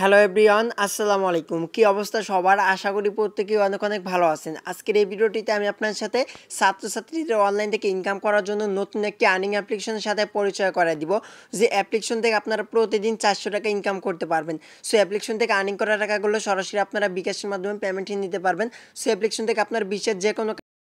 hello everyone আসসালামু আলাইকুম কি অবস্থা সবার আশা করি প্রত্যেকেই অনেক অনেক ভালো আছেন আজকের এই ভিডিওটিতে আমি আপনার সাথে ছাত্রছাত্রীদের অনলাইন থেকে ইনকাম করার জন্য নতুন একটি আর্নিং অ্যাপ্লিকেশনের সাথে পরিচয় করায় দিব যে অ্যাপ্লিকেশন থেকে আপনারা প্রতিদিন চারশো টাকা ইনকাম করতে পারবেন সো অ্যাপ্লিকেশন থেকে আর্নিং করা টাকাগুলো সরাসরি আপনারা বিকাশের মাধ্যমে পেমেন্ট নিতে পারবেন সো অ্যাপ্লিকেশন থেকে আপনার বিশ্বের যে কোনো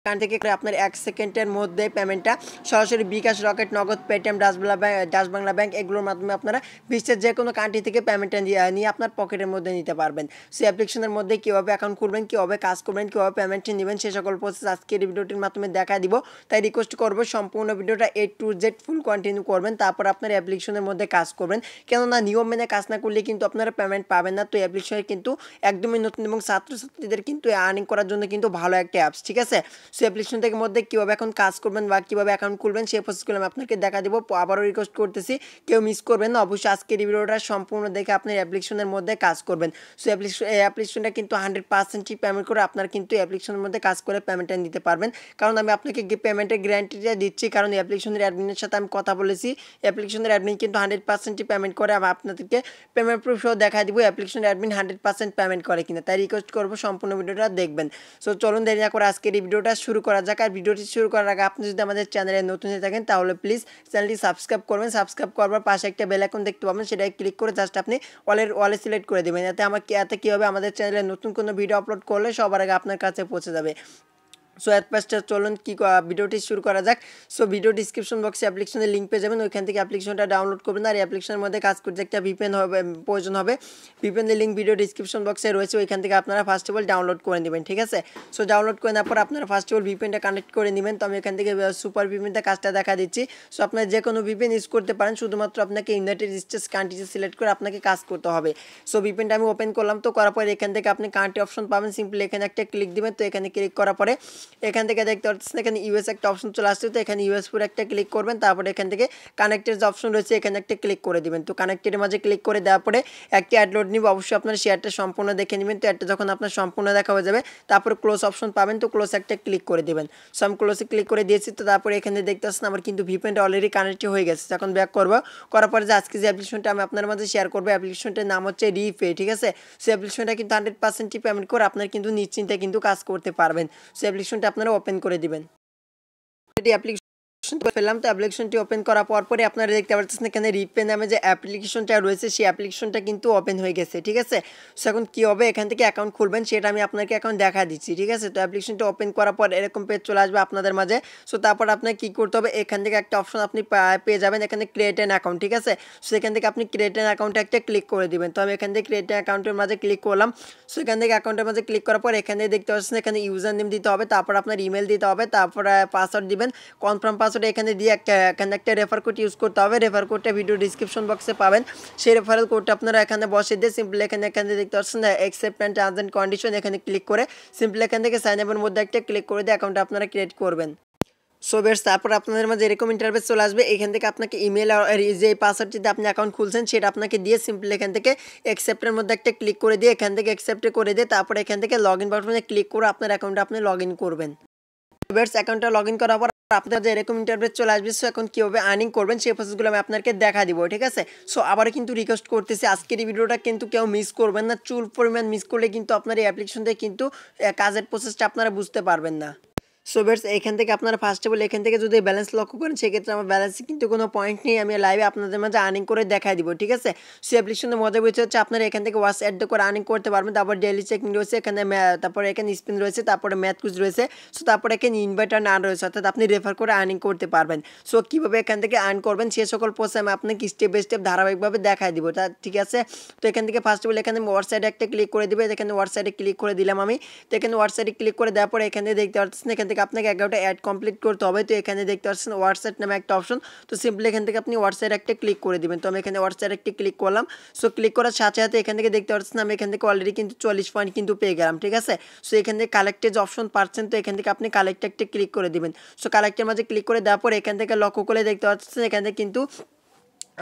এখান থেকে আপনার এক সেকেন্ডের মধ্যে পেমেন্টটা সরাসরি bKash Rocket Nagad Paytm Dutch Bangla bank Bangla bank এগুলোর মাধ্যমে আপনারা বিশ্বের যে কোনো কান্ট্রি থেকে পেমেন্টটা নিয়ে আপনার পকেটের মধ্যে নিতে পারবেন সেই অ্যাপ্লিকেশনের মধ্যে কীভাবে অ্যাকাউন্ট করবেন কীভাবে কাজ করবেন কীভাবে পেমেন্টটি নেবেন সে সকল প্রসেস আজকের ভিডিওটির মাধ্যমে দেখা দিব তাই রিকোয়েস্ট করবো সম্পূর্ণ ভিডিওটা A to Z full continue করবেন তারপর আপনার অ্যাপ্লিকেশনের মধ্যে কাজ করবেন কেননা নিয়ম মেনে কাজ না করলে কিন্তু আপনারা পেমেন্ট পাবেন না তো অ্যাপ্লিকেশনে কিন্তু একদমই নতুন এবং ছাত্রছাত্রীদের কিন্তু আর্নিং করার জন্য কিন্তু ভালো একটা অ্যাপস ঠিক আছে সো অ্যাপ্লিকেশনটাকে মধ্যে কীভাবে এখন কাজ করবেন বা কীভাবে অ্যাকাউন্ট খুলবেন সেই প্রসেসগুলো আমি আপনাকে দেখা দেবো আবারও রিকোয়েস্ট করতেছি কেউ মিস করবেন না অবশ্যই আজকের ভিডিওটা সম্পূর্ণ দেখে আপনার অ্যাপ্লিকেশনের মধ্যে কাজ করবেন সো অ্যাপ্লিকেশনটা কিন্তু হান্ড্রেড পার্সেন্টই পেমেন্ট করে আপনার কিন্তু অ্যাপ্লিকেশনের মধ্যে কাজ করে পেমেন্টটা নিতে পারবেন কারণ আমি আপনাকে পেমেন্টের গ্যারান্টিটা দিচ্ছি কারণ অ্যাপ্লিকেশনের অ্যাডমিনের সাথে আমি কথা বলেছি অ্যাপ্লিকেশনের অ্যাডমিন কিন্তু হান্ড্রেড পার্সেন্টই পেমেন্ট করে আমি আপনাদেরকে পেমেন্ট প্রুফ সহ দেখা দিব অ্যাপ্লিকেশনের অ্যাডমিন হান্ড্রেড পার্সেন্ট পেমেন্ট করে কিনা তাই রিকোয়েস্ট করবো সম্পূর্ণ ভিডিওটা দেখবেন সো চলুন দেরি না করে আজকের এই ভিডিওটা শুরু করা যাক আর ভিডিওটি শুরু করার আগে আপনি যদি আমাদের চ্যানেলে নতুন হয়ে থাকেন তাহলে প্লিজ চ্যানেলটি সাবস্ক্রাইব করবেন সাবস্ক্রাইব করবার পাশে একটা বেল আইকন দেখতে পাবেন সেটাই ক্লিক করে জাস্ট আপনি অলের অলে সিলেক্ট করে দেবেন এতে আমার এতে কীভাবে হবে আমাদের চ্যানেলে নতুন কোনো ভিডিও আপলোড করলে সবার আগে আপনার কাছে পৌঁছে যাবে সো অ্যাট পাস্টার চলুন কি ভিডিওটি শুরু করা যাক সো ভিডিও ডিসক্রিপশন বক্সে অ্যাপ্লিকেশনের লিঙ্ক পেয়ে যাবেন ওইখান থেকে অ্যাপ্লিকেশনটা ডাউনলোড করবেন আর অ্যাপ্লিকেশনের মধ্যে কাজ করতে একটা ভিপেন হবে প্রয়োজন হবে ভিপেনের লিঙ্ক ভিডিও ডিসক্রিপশন বক্সে রয়েছে ওইখান থেকে আপনারা ফার্স্ট অফ অল ডাউনলোড করে নেবেন ঠিক আছে সো ডাউনলোড করে নেওয়ার পর আপনারা ফার্স্ট অফ অল ভিপেনটা কানেক্ট করে নেবেন তো আমি এখান থেকে সুপার ভিপেনটা কাজটা দেখা দিচ্ছি সো আপনারা যে কোনো ভিপেন ইউজ করতে পারেন শুধুমাত্র আপনাকে ইউনাইটেড স্টেটস কান্ট্রিতে সিলেক্ট করে আপনাকে কাজ করতে হবে সো ভিপেনটা আমি ওপেন করলাম তো করার পরে এখান থেকে আপনি কান্ট্রি অপশন পাবেন সিম্পলি এখানে একটা ক্লিক দিবেন তো এখানে ক্লিক করার পরে এখান থেকে দেখতে পাচ্ছেন এখানে ইউএস একটা অপশন চলে আসছে তো এখানে ইউএস পুরো একটা ক্লিক করবেন তারপরে এখান থেকে কানেক্টেড যে অপশন রয়েছে এখানে একটা ক্লিক করে দেবেন তো কানেক্টেডের মাঝে ক্লিক করে দেওয়ার পরে একটি অ্যাডলোড নিব অবশ্যই আপনার শেয়ারটা সম্পূর্ণ দেখে নেবেন তো একটা যখন আপনার সম্পূর্ণ দেখা হয়ে যাবে তারপরে ক্লোজ অপশন পাবেন তো ক্লোজ একটা ক্লিক করে দেবেন সো আমি ক্লোজে ক্লিক করে দিয়েছি তো তারপরে এখানে দেখতে পাচ্ছেন আমার কিন্তু ভিপেন্ট অলরেডি কানেক্ট হয়ে গেছে এখন ব্যাক করবো করার পরে যে আজকে যে অ্যাপ্লিকেশনটা আমি আপনার মাঝে শেয়ার করবো অ্যাপ্লিকেশনটার নাম হচ্ছে রিপে ঠিক আছে সে অ্যাপ্লিকেশনটা কিন্তু হান্ড্রেড পার্সেন্টই পেমেন্ট করে আপনার কিন্তু নিশ্চিন্তে কিন্তু কাজ করতে পারবেন সে অ্যাপ্লিকেশন অপশনটা আপনারা ওপেন করে দিবেন এটি অ্যাপ্লিকেশন পেলাম তো অ্যাপ্লিকেশনটি ওপেন করার পর পরে আপনারা দেখতে পাচ্ছেন এখানে রিপে নামে যে অ্যাপ্লিকেশনটা রয়েছে সেই অ্যাপ্লিকেশনটা কিন্তু ওপেন হয়ে গেছে ঠিক আছে সো এখন কী হবে এখান থেকে অ্যাকাউন্ট খুলবেন সেটা আমি আপনাকে এখন দেখা দিচ্ছি ঠিক আছে তো অ্যাপ্লিকেশনটা ওপেন করার পর এরকম পেজ চলে আসবে আপনাদের মাঝে সো তারপর আপনাকে কী করতে হবে এখান থেকে একটা অপশন আপনি পেয়ে যাবেন এখানে ক্রিয়েট অ্যান অ্যাকাউন্ট ঠিক আছে সো এখান থেকে আপনি ক্রিয়েট অ্যান অ্যাকাউন্টে একটা ক্লিক করে দেবেন তো আমি এখান থেকে ক্রিয়েট অ্যান অ্যাকাউন্টের মাঝে ক্লিক করলাম সো এখান থেকে অ্যাকাউন্টের মাঝে ক্লিক করার পর এখানে দেখতে পাচ্ছেন এখানে ইউজার নেম দিতে হবে তারপর আপনার ইমেল দিতে হবে তারপর পাসওয়ার্ড দিবেন কনফার্ম পাস পাসওয়ার্ড এখানে দিয়ে একটা রেফার কোড ইউজ করতে হবে রেফার কোডটা ভিডিও ডিসক্রিপশন বক্সে পাবেন সেই রেফারেল কোডটা আপনারা এখানে বসে দিয়ে সিম্পল এখানে এখানে দেখতে পাচ্ছেন accept and terms and condition এখানে ক্লিক করে সিম্পল এখান থেকে সাইন আপের মধ্যে একটা ক্লিক করে দিয়ে অ্যাকাউন্ট আপনারা ক্রিয়েট করবেন সো বেশ তারপর আপনাদের মাঝে এরকম ইন্টারভেস চলে আসবে এখান থেকে আপনাকে ইমেল আর যে পাসওয়ার্ডটিতে আপনি অ্যাকাউন্ট খুলছেন সেটা আপনাকে দিয়ে সিম্পল এখান থেকে অ্যাকসেপ্টের মধ্যে একটা ক্লিক করে দিয়ে এখান থেকে অ্যাকসেপ্টে করে দিয়ে তারপর এখান থেকে লগ ইন বাটনে ক্লিক করে আপনার অ্যাকাউন্টে আপনি লগ করবেন বেটস অ্যাকাউন্টে লগ ইন করার পর আপনার যে এরকম ইন্টারভেস চলে আসবে সো এখন কীভাবে আর্নিং করবেন সেই প্রসেসগুলো আমি আপনাকে দেখা দিব ঠিক আছে সো আবার কিন্তু রিকোয়েস্ট করতেছি আজকের এই ভিডিওটা কিন্তু কেউ মিস করবেন না চুল পরিমাণ মিস করলে কিন্তু আপনার এই অ্যাপ্লিকেশন থেকে কিন্তু কাজের প্রসেসটা আপনারা বুঝতে পারবেন না সো বেটস এখান থেকে আপনারা ফার্স্ট অফ এখান থেকে যদি ব্যালেন্স লক্ষ্য করেন সেক্ষেত্রে আমার ব্যালেন্স কিন্তু কোনো পয়েন্ট নেই আমি লাইভে আপনাদের মাঝে আর্নিং করে দেখাই দিব ঠিক আছে সো অ্যাপ্লিকেশনের মজা বুঝতে হচ্ছে আপনারা এখান থেকে ওয়াশ অ্যাড করে আর্নিং করতে পারবেন তারপর ডেলি চেকিং রয়েছে এখানে তারপরে এখানে স্পিন রয়েছে তারপরে ম্যাথ রয়েছে সো তারপরে এখানে ইনভার্টার না রয়েছে অর্থাৎ আপনি রেফার করে আর্নিং করতে পারবেন সো কীভাবে এখান থেকে আর্ন করবেন সে সকল পোস্ট আমি আপনাকে স্টেপ বাই স্টেপ ধারাবাহিকভাবে দেখাই দিব তা ঠিক আছে তো এখান থেকে ফার্স্ট অফ এখানে আমি ওয়াটসাইডে একটা ক্লিক করে দিবে এখানে ওয়াটসাইডে ক্লিক করে দিলাম আমি তো এখানে ওয়াটসাইডে ক্লিক করে দেওয়ার পর এখানে দেখতে পাচ্ছেন এখান থেকে থেকে আপনাকে অ্যাকাউন্টে অ্যাড কমপ্লিট করতে হবে তো এখানে দেখতে পাচ্ছেন হোয়াটসঅ্যাপ নামে একটা অপশন তো সিম্পলি এখান থেকে আপনি হোয়াটসঅ্যাপ একটা ক্লিক করে দেবেন তো আমি এখানে হোয়াটসঅ্যাপ একটি ক্লিক করলাম সো ক্লিক করার সাথে সাথে এখান থেকে দেখতে পাচ্ছেন আমি এখান থেকে অলরেডি কিন্তু চল্লিশ পয়েন্ট কিন্তু পেয়ে গেলাম ঠিক আছে সো এখান থেকে কালেক্টের যে অপশন পাচ্ছেন তো এখান থেকে আপনি কালেক্টে একটি ক্লিক করে দেবেন সো কালেক্টের মাঝে ক্লিক করে দেওয়ার পর এখান থেকে লক্ষ্য করে দেখতে পাচ্ছেন এখান থেকে কিন্তু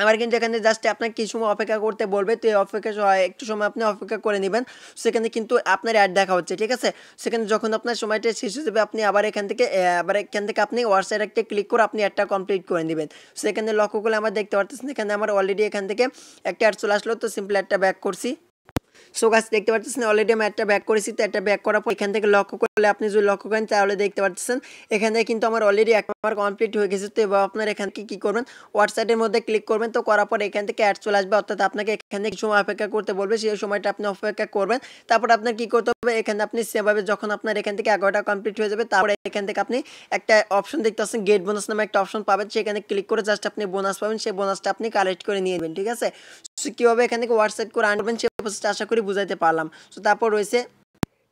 আবার কিন্তু এখানে জাস্ট আপনাকে কিছু সময় অপেক্ষা করতে বলবে তো এই অপেক্ষা একটু সময় আপনি অপেক্ষা করে নেবেন সেখানে কিন্তু আপনার অ্যাড দেখা হচ্ছে ঠিক আছে সেখানে যখন আপনার সময়টা শেষ হয়ে যাবে আপনি আবার এখান থেকে আবার এখান থেকে আপনি হোয়াটসঅ্যাপ একটা ক্লিক করে আপনি অ্যাডটা কমপ্লিট করে নেবেন সেখানে লক্ষ্য করলে আমার দেখতে পারতেছেন এখানে আমার অলরেডি এখান থেকে একটা অ্যাড চলে আসলো তো সিম্পল অ্যাডটা ব্যাক করছি সো গাছ দেখতে পাচ্ছেন অলরেডি আমি একটা ব্যাক করেছি তো একটা ব্যাক করার পর এখান থেকে লক্ষ্য করলে আপনি যদি লক্ষ্য করেন তাহলে দেখতে পাচ্ছেন এখান থেকে কিন্তু আমার অলরেডি এক নাম্বার কমপ্লিট হয়ে গেছে তো এবার আপনার এখান থেকে কী করবেন হোয়াটসঅ্যাপের মধ্যে ক্লিক করবেন তো করার পর এখান থেকে অ্যাড চলে আসবে অর্থাৎ আপনাকে এখানে কিছু সময় অপেক্ষা করতে বলবে সেই সময়টা আপনি অপেক্ষা করবেন তারপর আপনার কী করতে হবে এখানে আপনি সেভাবে যখন আপনার এখান থেকে এগারোটা কমপ্লিট হয়ে যাবে তারপরে এখান থেকে আপনি একটা অপশন দেখতে পাচ্ছেন গেট বোনাস নামে একটা অপশন পাবেন সেখানে ক্লিক করে জাস্ট আপনি বোনাস পাবেন সেই বোনাসটা আপনি কালেক্ট করে নিয়ে নেবেন ঠিক আছে কীভাবে এখান থেকে হোয়াটসঅ্যাপ করে আনবেন প্রসেসটা আশা করি বুঝাইতে পারলাম তো তারপর রয়েছে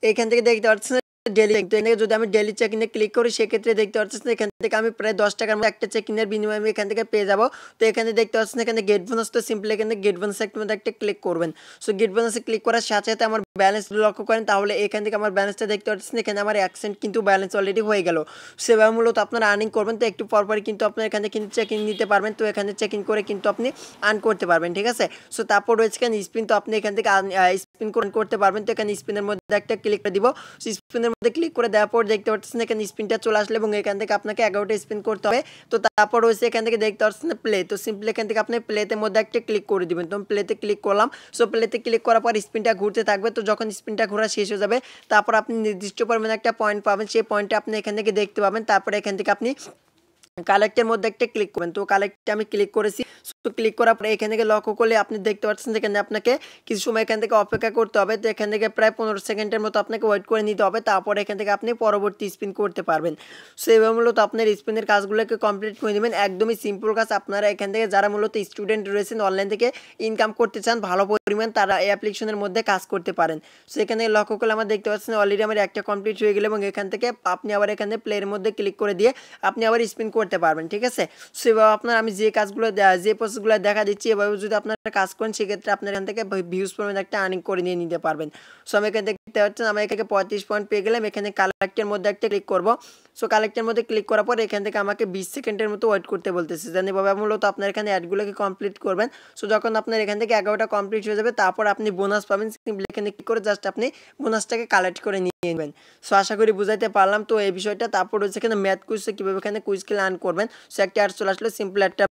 এখান থেকে দেখতে পাচ্ছেন ডেলি এখান থেকে যদি আমি ডেলি চেক ইনে ক্লিক করি সেক্ষেত্রে দেখতে পাচ্ছেন এখান থেকে আমি প্রায় দশ টাকার মধ্যে একটা চেক ইনের বিনিময়ে আমি এখান থেকে পেয়ে যাবো তো এখানে দেখতে পাচ্ছেন এখানে গেট বোনাস তো সিম্পলি এখানে গেট বোনাস একটা মধ্যে একটা ক্লিক করবেন সো গেট বোনাসে ক্লিক করার সাথে সাথে আমার ব্যালেন্স লক্ষ্য করেন তাহলে এখান থেকে আমার ব্যালেন্সটা দেখতে পাচ্ছেন এখানে আমার অ্যাকসেন্ট কিন্তু ব্যালেন্স অলরেডি হয়ে গেল সেভাবে মূলত আপনার আর্নিং করবেন তো একটু পরপরই কিন্তু আপনার এখানে কিন্তু চেক ইন নিতে পারবেন তো এখানে চেক ইন করে কিন্তু আপনি আর্ন করতে পারবেন ঠিক আছে সো তারপর রয়েছে এখানে স্পিন তো আপনি এখান থেকে স্পিন করতে পারবেন তো এখানে স্পিনের মধ্যে একটা ক্লিক করে দিব স্পিনের মধ্যে ক্লিক করে দেওয়ার পর দেখতে পাচ্ছেন এখানে স্পিনটা চলে আসলে এবং এখান থেকে আপনাকে এগারোটা স্পিন করতে হবে তো তারপর রয়েছে এখান থেকে দেখতে পাচ্ছেন প্লে তো সিম্পলি এখান থেকে আপনি প্লেতে মধ্যে একটা ক্লিক করে দিবেন তো প্লেতে ক্লিক করলাম সো প্লেতে ক্লিক করার পর স্পিনটা ঘুরতে থাকবে তো যখন স্পিনটা ঘোরা শেষ হয়ে যাবে তারপর আপনি নির্দিষ্ট পরিমাণে একটা পয়েন্ট পাবেন সেই পয়েন্টটা আপনি এখান থেকে দেখতে পাবেন তারপরে এখান থেকে আপনি কালেক্টের মধ্যে একটা ক্লিক করবেন তো কালেক্টে আমি ক্লিক করেছি ক্লিক করার পরে এখান থেকে লক্ষ্য করলে আপনি দেখতে পাচ্ছেন যেখানে আপনাকে কিছু সময় এখান থেকে অপেক্ষা করতে হবে তো এখান থেকে প্রায় পনেরো সেকেন্ডের মতো আপনাকে ওয়েট করে নিতে হবে তারপরে এখান থেকে আপনি পরবর্তী স্পিন করতে পারবেন সো এভাবে মূলত আপনার স্পিনের কাজগুলোকে কমপ্লিট করে দেবেন একদমই সিম্পল কাজ আপনারা এখান থেকে যারা মূলত স্টুডেন্ট রয়েছেন অনলাইন থেকে ইনকাম করতে চান ভালো পরিমাণ তারা এই অ্যাপ্লিকেশনের মধ্যে কাজ করতে পারেন সো এখানে লক্ষ্য করলে আমার দেখতে পাচ্ছেন অলরেডি আমার একটা কমপ্লিট হয়ে গেল এবং এখান থেকে আপনি আবার এখানে প্লেয়ের মধ্যে ক্লিক করে দিয়ে আপনি আবার স্পিন করতে পারবেন ঠিক আছে সো আপনার আমি যে কাজগুলো যে প্রসেসগুলো দেখা দিচ্ছি এভাবে যদি আপনারা কাজ করেন সেক্ষেত্রে আপনার এখান থেকে ভিউজ পরিমাণ একটা আর্নিং করে নিয়ে নিতে পারবেন সো আমি এখান থেকে দেখতে পাচ্ছেন আমি এখানে পঁয়ত্রিশ পয়েন্ট পেয়ে গেলাম এখানে কালেক্টের মধ্যে একটা ক্লিক করবো সো কালেক্টের মধ্যে ক্লিক করার পর এখান থেকে আমাকে বিশ সেকেন্ডের মতো ওয়েট করতে বলতেছে জানিভাবে মূলত আপনার এখানে অ্যাডগুলোকে কমপ্লিট করবেন সো যখন আপনার এখান থেকে এগারোটা কমপ্লিট হয়ে যাবে তারপর আপনি বোনাস পাবেন এখানে ক্লিক করে জাস্ট আপনি বোনাসটাকে কালেক্ট করে নিয়ে নেবেন সো আশা করি বুঝাইতে পারলাম তো এই বিষয়টা তারপর হচ্ছে এখানে ম্যাথ কুইজ কীভাবে এখানে কুইজ খেলে আর্ন করবেন সো একটা আর্টস চলে আসলে সিম্পল একটা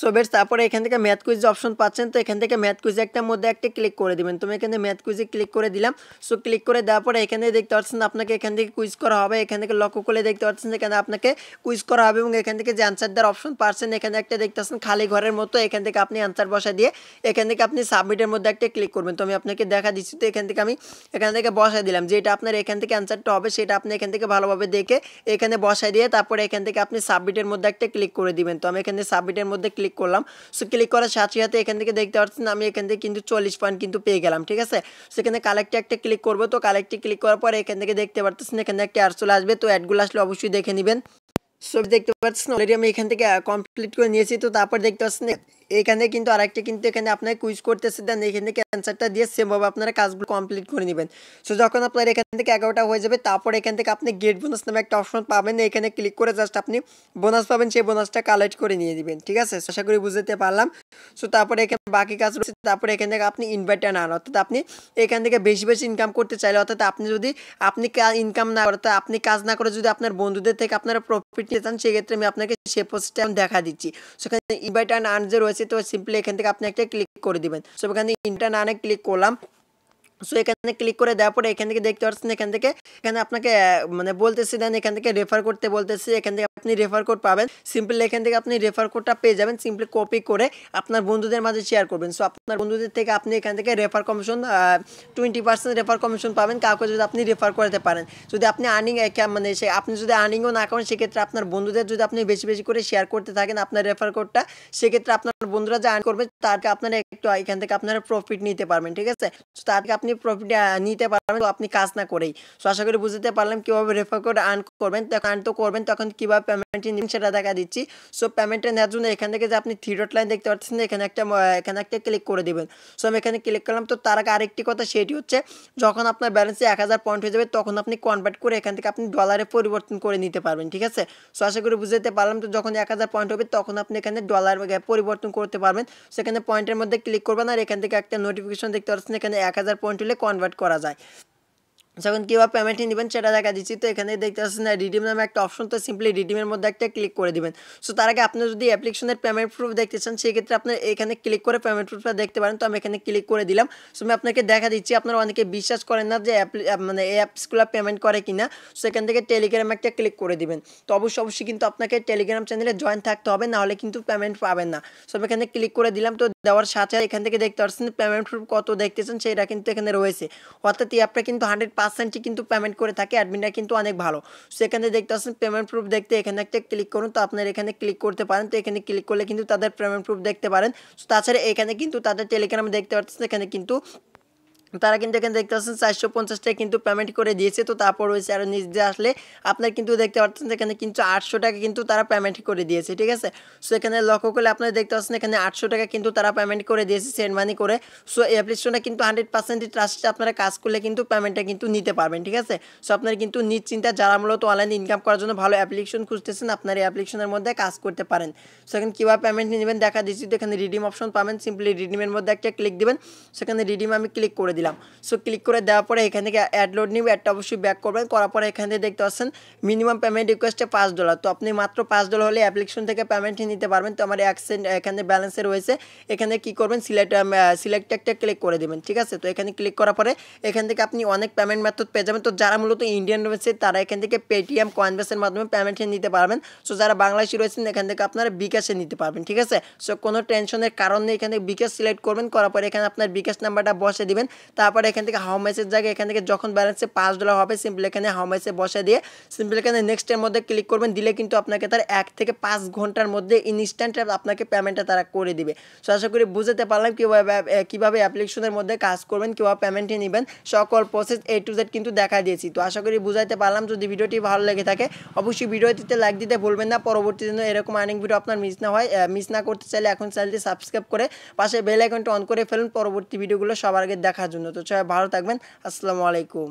সোবের তারপরে এখান থেকে ম্যাথ কুইজ অপশন পাচ্ছেন তো এখান থেকে ম্যাথ কুইজ একটা মধ্যে একটা ক্লিক করে দিবেন তুমি এখানে ম্যাথ কুইজে ক্লিক করে দিলাম সো ক্লিক করে দেওয়ার পরে এখানে দেখতে পাচ্ছেন আপনাকে এখান থেকে কুইজ করা হবে এখান থেকে লক্ষ্য করে দেখতে পাচ্ছেন এখানে আপনাকে কুইজ করা হবে এবং এখান থেকে যে অ্যান্সার দেওয়ার অপশন পাচ্ছেন এখানে একটা দেখতে পাচ্ছেন খালি ঘরের মতো এখান থেকে আপনি অ্যান্সার বসা দিয়ে এখান থেকে আপনি সাবমিটের মধ্যে একটা ক্লিক করবেন তো আমি আপনাকে দেখা দিচ্ছি তো এখান থেকে আমি এখান থেকে বসাই দিলাম যেটা আপনার এখান থেকে অ্যান্সারটা হবে সেটা আপনি এখান থেকে ভালোভাবে দেখে এখানে বসাই দিয়ে তারপরে এখান থেকে আপনি সাবমিটের মধ্যে একটা ক্লিক করে দিবেন তো আমি এখানে সাবমিটের মধ্যে ক্লিক করলাম সো ক্লিক করার সাথে সাথে এখান থেকে দেখতে পাচ্ছেন আমি এখান থেকে কিন্তু চল্লিশ পয়েন্ট কিন্তু পেয়ে গেলাম ঠিক আছে সো এখানে কালেক্টে একটা ক্লিক করবো তো কালেক্টে ক্লিক করার পরে এখান থেকে দেখতে পাচ্ছেন এখানে একটা অ্যাড চলে আসবে তো অ্যাডগুলো আসলে অবশ্যই দেখে নেবেন সো দেখতে পাচ্ছেন অলরেডি আমি এখান থেকে কমপ্লিট করে নিয়েছি তো তারপর দেখতে পাচ্ছেন এখানে কিন্তু আরেকটা কিন্তু এখানে আপনার কুইজ করতেছে দেন এখান থেকে অ্যান্সারটা দিয়ে সেমভাবে আপনারা কাজগুলো কমপ্লিট করে নেবেন সো যখন আপনার এখান থেকে এগারোটা হয়ে যাবে তারপর এখান থেকে আপনি গেট বোনাস নামে একটা অপশন পাবেন এখানে ক্লিক করে জাস্ট আপনি বোনাস পাবেন সেই বোনাসটা কালেক্ট করে নিয়ে দিবেন ঠিক আছে আশা করি বুঝতে পারলাম সো তারপরে এখানে বাকি কাজ রয়েছে তারপরে এখান থেকে আপনি ইনভার্টার আন অর্থাৎ আপনি এখান থেকে বেশি বেশি ইনকাম করতে চাইলে অর্থাৎ আপনি যদি আপনি ইনকাম না অর্থাৎ আপনি কাজ না করে যদি আপনার বন্ধুদের থেকে আপনারা প্রফিট নিয়ে চান সেক্ষেত্রে আমি আপনাকে সে পোস্টটা দেখা দিচ্ছি সেখানে ইনভার্টার আন যে রয়েছে তো সিম্পলি এখান থেকে আপনি একটা ক্লিক করে দিবেন সো এখান থেকে ইন্টারন আনে ক্লিক করলাম সো এখানে ক্লিক করে দেওয়ার পরে এখান থেকে দেখতে পাচ্ছেন এখান থেকে এখানে আপনাকে মানে বলতেছি দেন এখান থেকে রেফার করতে বলতেছি এখান থেকে আপনি রেফার কোড পাবেন সিম্পলি এখান থেকে আপনি রেফার কোডটা পেয়ে যাবেন সিম্পলি কপি করে আপনার বন্ধুদের মাঝে শেয়ার করবেন সো আপনার বন্ধুদের থেকে আপনি এখান থেকে refer commission twenty percent refer commission পাবেন কাউকে যদি আপনি রেফার করতে পারেন যদি আপনি আর্নিং মানে সে আপনি যদি আর্নিংও না করেন সেক্ষেত্রে আপনার বন্ধুদের যদি আপনি বেশি বেশি করে শেয়ার করতে থাকেন আপনার রেফার কোডটা সেক্ষেত্রে আপনার বন্ধুরা যে আর্ন করবে তারকে আপনারা একটু এখান থেকে আপনারা প্রফিট নিতে পারবেন ঠিক আছে তারকে আপনি আপনি প্রফিট নিতে পারবেন তো আপনি কাজ না করেই সো আশা করি বুঝতে পারলাম কীভাবে রেফার করে আর্ন করবেন তখন আর্ন তো করবেন তখন কীভাবে পেমেন্ট নিন সেটা দেখা দিচ্ছি সো পেমেন্টটা নেওয়ার জন্য এখান থেকে যে আপনি থ্রি ডট লাইন দেখতে পাচ্ছেন এখানে একটা এখানে একটা ক্লিক করে দেবেন সো আমি এখানে ক্লিক করলাম তো তার আগে আরেকটি কথা সেটি হচ্ছে যখন আপনার ব্যালেন্সে এক হাজার পয়েন্ট হয়ে যাবে তখন আপনি কনভার্ট করে এখান থেকে আপনি ডলারে পরিবর্তন করে নিতে পারবেন ঠিক আছে সো আশা করি বুঝতে পারলাম তো যখন এক হাজার পয়েন্ট হবে তখন আপনি এখানে ডলার পরিবর্তন করতে পারবেন সেখানে পয়েন্টের মধ্যে ক্লিক করবেন আর এখান থেকে একটা নোটিফিকেশন দেখতে পাচ্ছেন এখানে এক হাজার পয়েন্ট কনভাৰ্ট কৰা যায় যখন কেউ পেমেন্টে নেবেন সেটা দেখা দিচ্ছি তো এখানে দেখতে পাচ্ছেন রিডিম নামে একটা অপশন তো সিম্পলি রিডিমের মধ্যে একটা ক্লিক করে দিবেন সো তার আগে আপনি যদি অ্যাপ্লিকেশনের পেমেন্ট প্রুফ দেখতে চান সেক্ষেত্রে আপনি এখানে ক্লিক করে পেমেন্ট প্রুফটা দেখতে পারেন তো আমি এখানে ক্লিক করে দিলাম সো আমি আপনাকে দেখা দিচ্ছি আপনারা অনেকে বিশ্বাস করেন না যে মানে এই অ্যাপসগুলো পেমেন্ট করে কিনা সো এখান থেকে টেলিগ্রাম একটা ক্লিক করে দিবেন তো অবশ্যই অবশ্যই কিন্তু আপনাকে টেলিগ্রাম চ্যানেলে জয়েন থাকতে হবে নাহলে কিন্তু পেমেন্ট পাবেন না সো আমি এখানে ক্লিক করে দিলাম তো দেওয়ার সাথে এখান থেকে দেখতে পাচ্ছেন পেমেন্ট প্রুফ কত দেখতেছেন সেটা কিন্তু এখানে রয়েছে অর্থাৎ এই অ্যাপটা কিন্তু হান্ড্রেড পার্সেন্টই কিন্তু পেমেন্ট করে থাকে অ্যাডমিনরা কিন্তু অনেক ভালো সো এখানে দেখতে পাচ্ছেন পেমেন্ট প্রুফ দেখতে এখানে একটা ক্লিক করুন তো আপনার এখানে ক্লিক করতে পারেন তো এখানে ক্লিক করলে কিন্তু তাদের পেমেন্ট প্রুফ দেখতে পারেন তাছাড়া এখানে কিন্তু তাদের টেলিগ্রামে দেখতে পাচ্ছেন এখানে কিন্তু তারা কিন্তু এখানে দেখতে পাচ্ছেন চারশো পঞ্চাশটায় কিন্তু পেমেন্ট করে দিয়েছে তো তারপর রয়েছে আরও নিজে দিয়ে আসলে আপনার কিন্তু দেখতে পাচ্ছেন এখানে কিন্তু আটশো টাকা কিন্তু তারা পেমেন্ট করে দিয়েছে ঠিক আছে সো এখানে লক্ষ্য করলে আপনারা দেখতে পাচ্ছেন এখানে আটশো টাকা কিন্তু তারা পেমেন্ট করে দিয়েছে সেন্ড মানি করে সো এই অ্যাপ্লিকেশনটা কিন্তু হান্ড্রেড পার্সেন্ট ট্রাস্টে আপনারা কাজ করলে কিন্তু পেমেন্টটা কিন্তু নিতে পারবেন ঠিক আছে সো আপনারা কিন্তু নিশ্চিন্তা যারা মূলত অনলাইন ইনকাম করার জন্য ভালো অ্যাপ্লিকেশন খুঁজতেছেন আপনার এই অ্যাপ্লিকেশনের মধ্যে কাজ করতে পারেন সো এখানে কীভাবে পেমেন্ট নেবেন দেখা দিচ্ছি তো এখানে রিডিম অপশন পাবেন সিম্পলি রিডিমের মধ্যে একটা ক্লিক দেবেন সেখানে রিডিম আমি ক্লিক করে দিলাম সো ক্লিক করে দেওয়ার পরে এখান থেকে অ্যাড লোড নিব অ্যাডটা অবশ্যই ব্যাক করবেন করার পরে এখান থেকে দেখতে পাচ্ছেন মিনিমাম পেমেন্ট রিকোয়েস্টে পাঁচ ডলার তো আপনি মাত্র পাঁচ ডলার হলে অ্যাপ্লিকেশন থেকে পেমেন্ট নিতে পারবেন তো আমার অ্যাক্সেন্ট এখানে ব্যালেন্সে রয়েছে এখানে কি করবেন সিলেক্ট সিলেক্ট একটা ক্লিক করে দেবেন ঠিক আছে তো এখানে ক্লিক করার পরে এখান থেকে আপনি অনেক পেমেন্ট মেথড পেয়ে যাবেন তো যারা মূলত ইন্ডিয়ান রয়েছে তারা এখান থেকে পেটিএম কয়েনবেসের মাধ্যমে পেমেন্ট নিতে পারবেন সো যারা বাংলাদেশি রয়েছেন এখান থেকে আপনারা বিকাশে নিতে পারবেন ঠিক আছে সো কোনো টেনশনের কারণ নেই এখানে বিকাশ সিলেক্ট করবেন করার পরে এখানে আপনার বিকাশ নাম্বারটা বসে দিবেন তারপরে এখান থেকে হাউ মাইসের জায়গায় এখান থেকে যখন ব্যালেন্সে পাঁচ ডলার হবে সিম্পল এখানে হাউ মাইসে বসে দিয়ে সিম্পল এখানে নেক্সটের মধ্যে ক্লিক করবেন দিলে কিন্তু আপনাকে তার এক থেকে পাঁচ ঘন্টার মধ্যে ইনস্ট্যান্ট আপনাকে পেমেন্টটা তারা করে দিবে সো আশা করি বুঝতে পারলাম কীভাবে কীভাবে অ্যাপ্লিকেশনের মধ্যে কাজ করবেন কীভাবে পেমেন্টে নেবেন সকল প্রসেস এ টু জেড কিন্তু দেখা দিয়েছি তো আশা করি বুঝাইতে পারলাম যদি ভিডিওটি ভালো লেগে থাকে অবশ্যই ভিডিওটিতে লাইক দিতে ভুলবেন না পরবর্তী দিনে এরকম আর্নিং ভিডিও আপনার মিস না হয় মিস না করতে চাইলে এখন চ্যানেলটি সাবস্ক্রাইব করে পাশে বেল আইকনটা অন করে ফেলুন পরবর্তী ভিডিওগুলো সবার আগে দেখার জন্য জন্য তো সবাই ভালো থাকবেন আসসালামু আলাইকুম